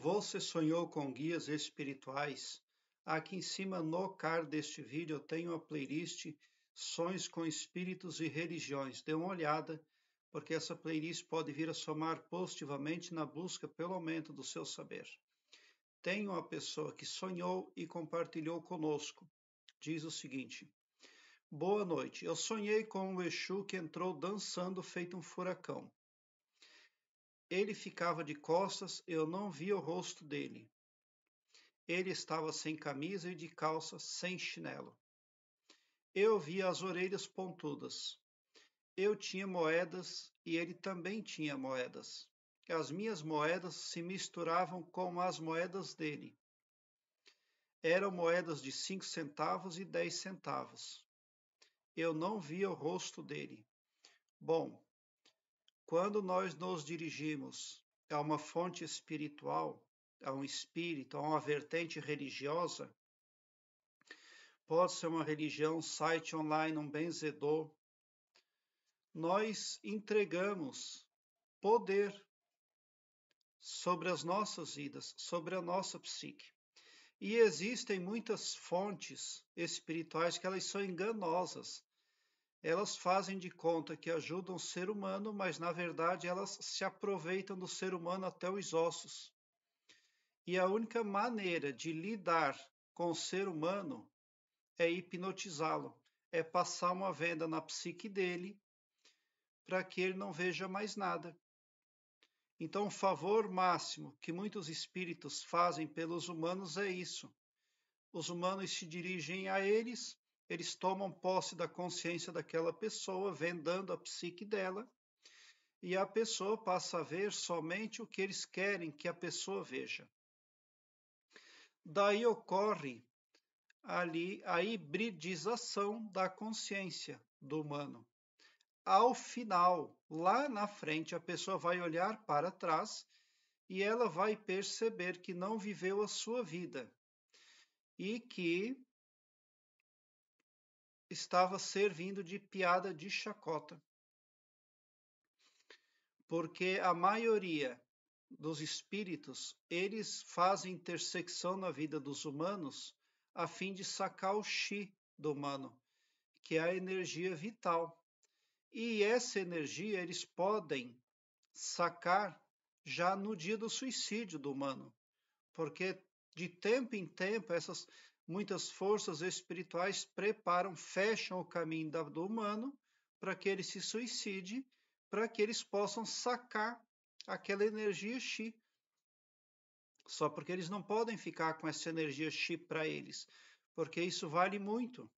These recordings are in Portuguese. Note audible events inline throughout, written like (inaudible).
Você sonhou com guias espirituais? Aqui em cima no card deste vídeo eu tenho a playlist Sonhos com Espíritos e Religiões. Dê uma olhada, porque essa playlist pode vir a somar positivamente na busca pelo aumento do seu saber. Tenho uma pessoa que sonhou e compartilhou conosco. Diz o seguinte: Boa noite. Eu sonhei com um Exu que entrou dançando feito um furacão. Ele ficava de costas, eu não via o rosto dele. Ele estava sem camisa e de calça, sem chinelo. Eu via as orelhas pontudas. Eu tinha moedas e ele também tinha moedas. As minhas moedas se misturavam com as moedas dele. Eram moedas de cinco centavos e dez centavos. Eu não via o rosto dele. Bom, quando nós nos dirigimos a uma fonte espiritual, a um espírito, a uma vertente religiosa, pode ser uma religião, um site online, um benzedor, nós entregamos poder sobre as nossas vidas, sobre a nossa psique. E existem muitas fontes espirituais que elas são enganosas elas fazem de conta que ajudam o ser humano, mas na verdade elas se aproveitam do ser humano até os ossos. E a única maneira de lidar com o ser humano é hipnotizá-lo, é passar uma venda na psique dele para que ele não veja mais nada. Então, o favor máximo que muitos espíritos fazem pelos humanos é isso. Os humanos se dirigem a eles eles tomam posse da consciência daquela pessoa, vendando a psique dela, e a pessoa passa a ver somente o que eles querem que a pessoa veja. Daí ocorre ali a hibridização da consciência do humano. Ao final, lá na frente, a pessoa vai olhar para trás e ela vai perceber que não viveu a sua vida e que estava servindo de piada de chacota. Porque a maioria dos espíritos, eles fazem intersecção na vida dos humanos a fim de sacar o chi do humano, que é a energia vital. E essa energia eles podem sacar já no dia do suicídio do humano, porque de tempo em tempo essas muitas forças espirituais preparam, fecham o caminho do humano para que ele se suicide, para que eles possam sacar aquela energia chi. Só porque eles não podem ficar com essa energia chi para eles, porque isso vale muito.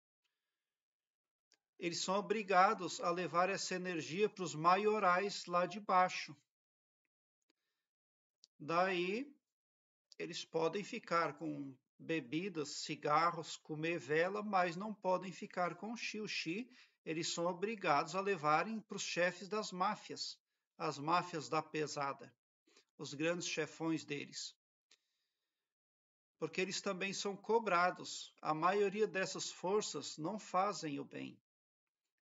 Eles são obrigados a levar essa energia para os maiorais lá de baixo. Daí, eles podem ficar com bebidas, cigarros, comer vela, mas não podem ficar com o Xi. O Xi eles são obrigados a levarem para os chefes das máfias, as máfias da pesada, os grandes chefões deles. Porque eles também são cobrados. A maioria dessas forças não fazem o bem.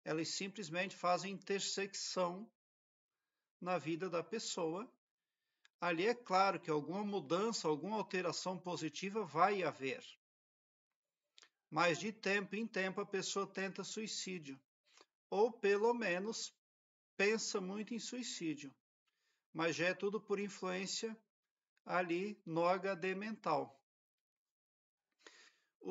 Elas simplesmente fazem intersecção na vida da pessoa ali é claro que alguma mudança, alguma alteração positiva vai haver. Mas de tempo em tempo a pessoa tenta suicídio, ou pelo menos pensa muito em suicídio. Mas já é tudo por influência ali no HD mental.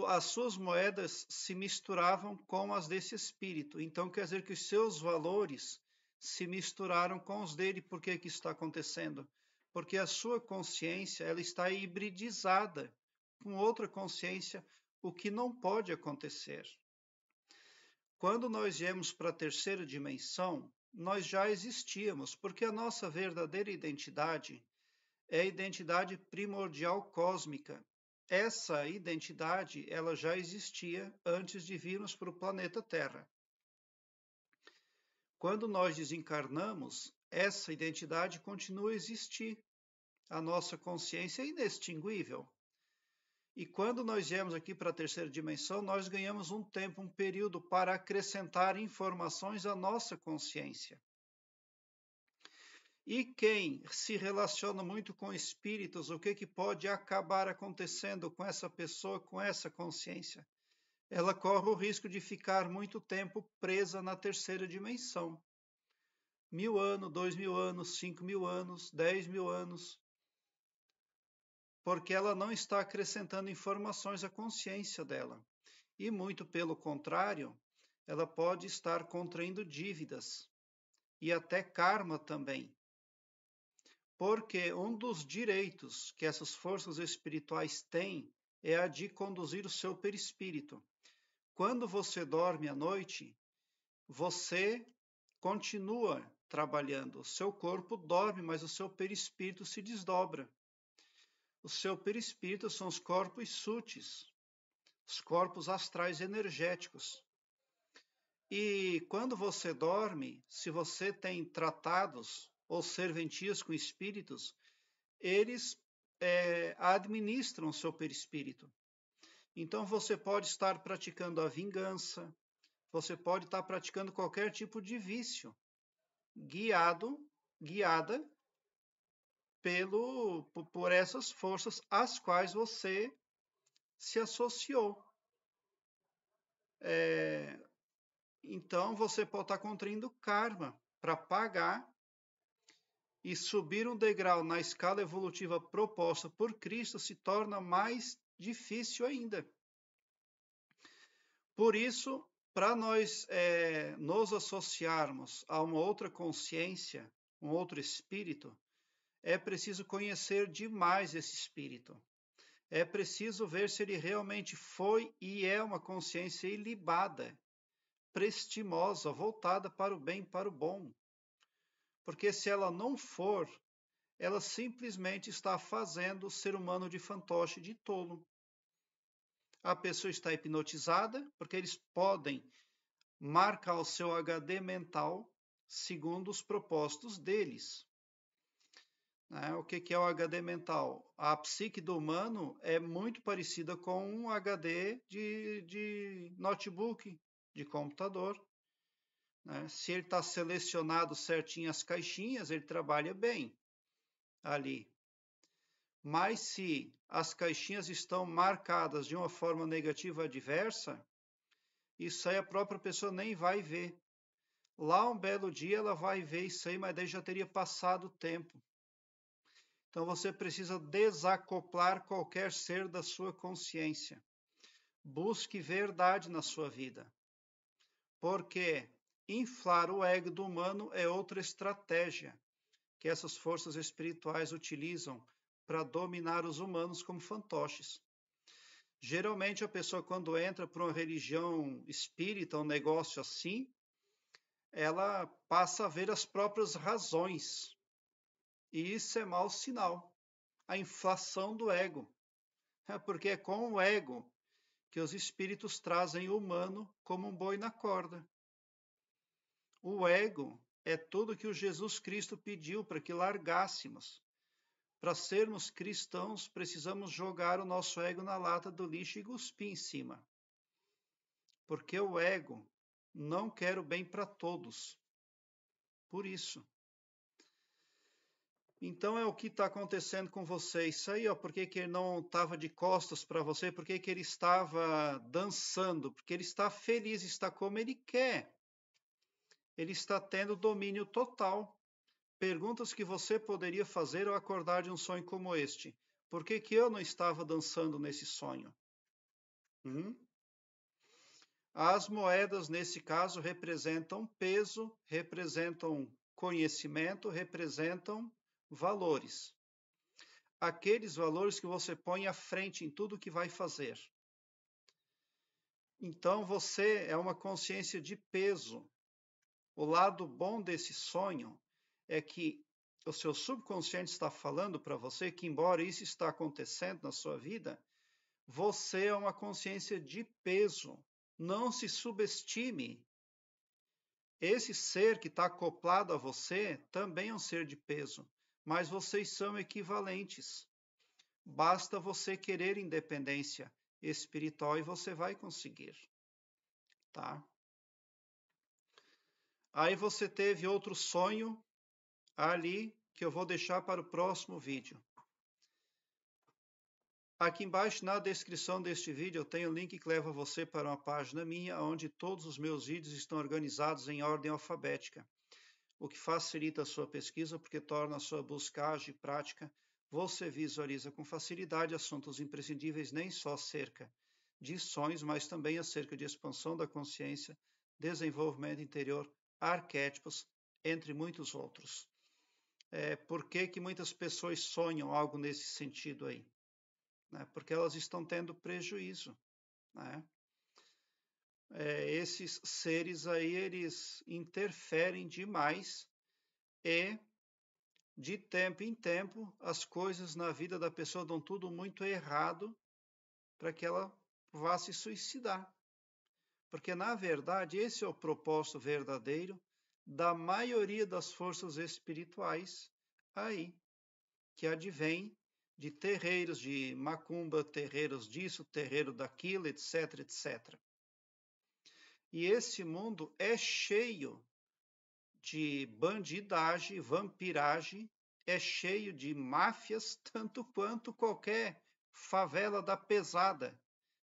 As suas moedas se misturavam com as desse espírito, então quer dizer que os seus valores se misturaram com os dele. Por que, que isso está acontecendo? porque a sua consciência ela está hibridizada com outra consciência, o que não pode acontecer. Quando nós viemos para a terceira dimensão, nós já existíamos, porque a nossa verdadeira identidade é a identidade primordial cósmica. Essa identidade, ela já existia antes de virmos para o planeta Terra. Quando nós desencarnamos, essa identidade continua a existir, a nossa consciência é inextinguível. E quando nós viemos aqui para a terceira dimensão, nós ganhamos um tempo, um período para acrescentar informações à nossa consciência. E quem se relaciona muito com espíritos, o que, que pode acabar acontecendo com essa pessoa, com essa consciência? Ela corre o risco de ficar muito tempo presa na terceira dimensão. Mil anos, dois mil anos, cinco mil anos, dez mil anos, porque ela não está acrescentando informações à consciência dela. E muito pelo contrário, ela pode estar contraindo dívidas e até karma também. Porque um dos direitos que essas forças espirituais têm é a de conduzir o seu perispírito. Quando você dorme à noite, você continua trabalhando. O seu corpo dorme, mas o seu perispírito se desdobra. O seu perispírito são os corpos sutis, os corpos astrais energéticos. E quando você dorme, se você tem tratados ou serventias com espíritos, eles é, administram o seu perispírito. Então você pode estar praticando a vingança, você pode estar praticando qualquer tipo de vício, guiado, guiada pelo por essas forças às quais você se associou. É, então você pode estar contraindo karma para pagar e subir um degrau na escala evolutiva proposta por Cristo se torna mais difícil ainda. Por isso, para nós é, nos associarmos a uma outra consciência, um outro espírito, é preciso conhecer demais esse espírito. É preciso ver se ele realmente foi e é uma consciência ilibada, prestimosa, voltada para o bem, para o bom. Porque se ela não for, ela simplesmente está fazendo o ser humano de fantoche, de tolo. A pessoa está hipnotizada, porque eles podem marcar o seu HD mental segundo os propósitos deles. Né? O que, que é o HD mental? A psique do humano é muito parecida com um HD de, de notebook, de computador. Né? Se ele está selecionado certinho as caixinhas, ele trabalha bem ali. Mas se as caixinhas estão marcadas de uma forma negativa adversa, isso aí a própria pessoa nem vai ver. Lá um belo dia ela vai ver isso aí, mas daí já teria passado o tempo. Então você precisa desacoplar qualquer ser da sua consciência. Busque verdade na sua vida. Porque inflar o ego do humano é outra estratégia que essas forças espirituais utilizam para dominar os humanos como fantoches. Geralmente a pessoa quando entra para uma religião espírita, um negócio assim, ela passa a ver as próprias razões e isso é mau sinal. A inflação do ego. É porque é com o ego que os espíritos trazem o humano como um boi na corda. O ego é tudo que o Jesus Cristo pediu para que largássemos. Para sermos cristãos, precisamos jogar o nosso ego na lata do lixo e cuspir em cima. Porque o ego não quer o bem para todos. Por isso, então é o que está acontecendo com você. Isso aí, ó, por que, que ele não estava de costas para você? Por que, que ele estava dançando? Porque ele está feliz, está como ele quer. Ele está tendo domínio total. Perguntas que você poderia fazer ao acordar de um sonho como este. Por que, que eu não estava dançando nesse sonho? Hum? As moedas, nesse caso, representam peso, representam conhecimento, representam valores. Aqueles valores que você põe à frente em tudo que vai fazer. Então você é uma consciência de peso. O lado bom desse sonho é que o seu subconsciente está falando para você que, embora isso está acontecendo na sua vida, você é uma consciência de peso. Não se subestime. Esse ser que está acoplado a você também é um ser de peso mas vocês são equivalentes. Basta você querer independência espiritual e você vai conseguir. Tá? Aí você teve outro sonho ali que eu vou deixar para o próximo vídeo. Aqui embaixo na descrição deste vídeo eu tenho um link que leva você para uma página minha onde todos os meus vídeos estão organizados em ordem alfabética o que facilita a sua pesquisa porque torna a sua buscagem prática. Você visualiza com facilidade assuntos imprescindíveis nem só acerca de sonhos, mas também acerca de expansão da consciência, desenvolvimento interior, arquétipos, entre muitos outros. É, por que, que muitas pessoas sonham algo nesse sentido aí? Né, porque elas estão tendo prejuízo. Né? é, esses seres aí eles interferem demais e de tempo em tempo as coisas na vida da pessoa dão tudo muito errado para que ela vá se suicidar. Porque na verdade esse é o propósito verdadeiro da maioria das forças espirituais aí que advém de terreiros de macumba, terreiros disso, terreiro daquilo, etc, etc. E esse mundo é cheio de bandidagem, vampiragem, é cheio de máfias, (laughs) tanto quanto qualquer favela da pesada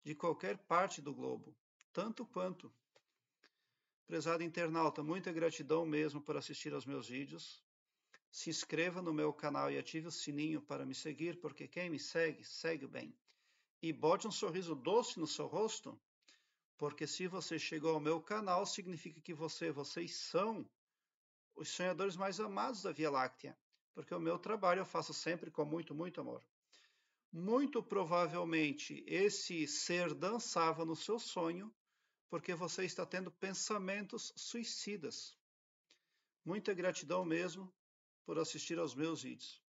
de qualquer parte do globo, tanto quanto. Prezado internauta, muita gratidão mesmo por assistir aos meus vídeos. Se inscreva no meu canal e ative o sininho para me seguir, porque quem me segue, segue bem. E bote um sorriso doce no seu rosto, porque se você chegou ao meu canal, significa que você, vocês são os sonhadores mais amados da Via Láctea. Porque o meu trabalho eu faço sempre com muito, muito amor. Muito provavelmente esse ser dançava no seu sonho, porque você está tendo pensamentos suicidas. Muita gratidão mesmo por assistir aos meus vídeos.